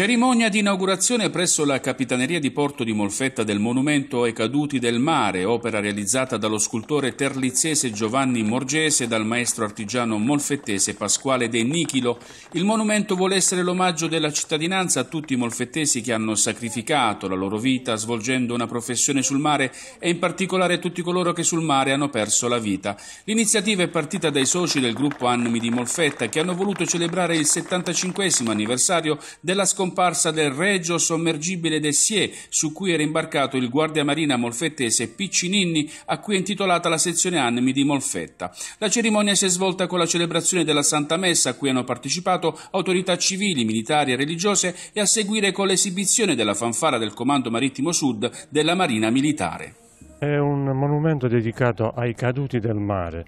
Cerimonia di inaugurazione presso la Capitaneria di Porto di Molfetta del monumento ai caduti del mare, opera realizzata dallo scultore terlizzese Giovanni Morgese e dal maestro artigiano molfettese Pasquale De Nichilo. Il monumento vuole essere l'omaggio della cittadinanza a tutti i molfettesi che hanno sacrificato la loro vita svolgendo una professione sul mare e in particolare a tutti coloro che sul mare hanno perso la vita. L'iniziativa è partita dai soci del gruppo Animi di Molfetta che hanno voluto celebrare il 75 anniversario della scomparsa scomparsa del regio sommergibile Dessier, su cui era imbarcato il guardiamarina molfettese Piccininni, a cui è intitolata la sezione animi di Molfetta. La cerimonia si è svolta con la celebrazione della Santa Messa, a cui hanno partecipato autorità civili, militari e religiose, e a seguire con l'esibizione della fanfara del Comando Marittimo Sud della Marina Militare. È un monumento dedicato ai caduti del mare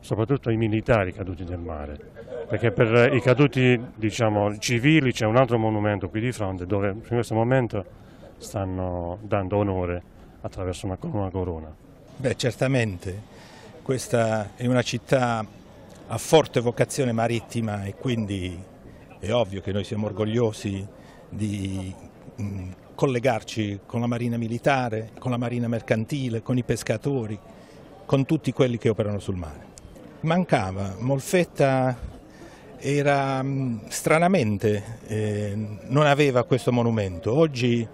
soprattutto i militari caduti nel mare, perché per i caduti diciamo, civili c'è un altro monumento qui di fronte dove in questo momento stanno dando onore attraverso una, una corona. Beh, certamente, questa è una città a forte vocazione marittima e quindi è ovvio che noi siamo orgogliosi di mh, mm, collegarci con la marina militare, con la marina mercantile, con i pescatori, con tutti quelli che operano sul mare mancava. Molfetta era mm, stranamente, eh, non aveva questo monumento. Oggi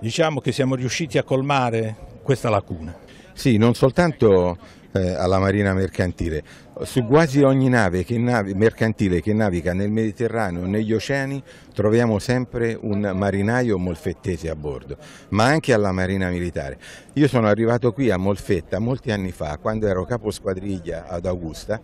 diciamo che siamo riusciti a colmare questa lacuna. Sì, non soltanto eh, alla Marina Mercantile. Su quasi ogni nave, che navi, mercantile che naviga nel Mediterraneo, negli oceani, troviamo sempre un marinaio molfettese a bordo, ma anche alla Marina Militare. Io sono arrivato qui a Molfetta molti anni fa, quando ero capo squadriglia ad Augusta,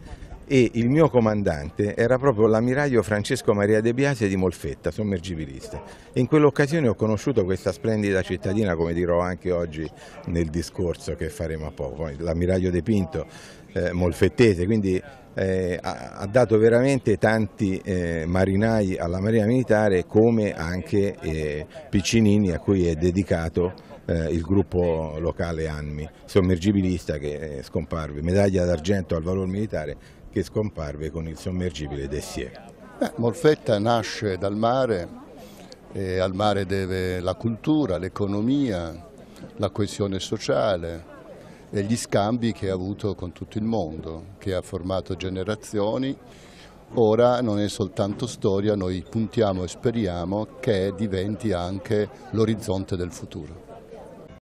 e il mio comandante era proprio l'ammiraglio Francesco Maria De Biasi di Molfetta, sommergibilista. In quell'occasione ho conosciuto questa splendida cittadina, come dirò anche oggi nel discorso che faremo a poco, l'ammiraglio De Pinto, eh, molfettese, quindi eh, ha, ha, dato veramente tanti eh, marinai alla Marina Militare come anche eh, Piccinini a cui è dedicato eh, il gruppo locale Anmi, sommergibilista che eh, scomparve, medaglia d'argento al valor militare che scomparve con il sommergibile Dessier. Beh, Molfetta nasce dal mare e al mare deve la cultura, l'economia, la coesione sociale e gli scambi che ha avuto con tutto il mondo, che ha formato generazioni. Ora non è soltanto storia, noi puntiamo e speriamo che diventi anche l'orizzonte del futuro.